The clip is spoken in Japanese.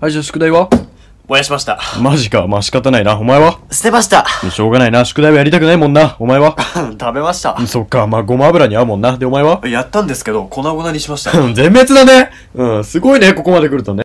はい、じゃあ宿題は燃やしました。マジか。まあ、仕方ないな。お前は捨てましたしょうがないな。宿題はやりたくないもんな。お前は 食べました。そっか。まあ、ごま油に合うもんな。で、お前はやったんですけど、粉々にしました。全滅だね。うん、すごいね。ここまで来るとね。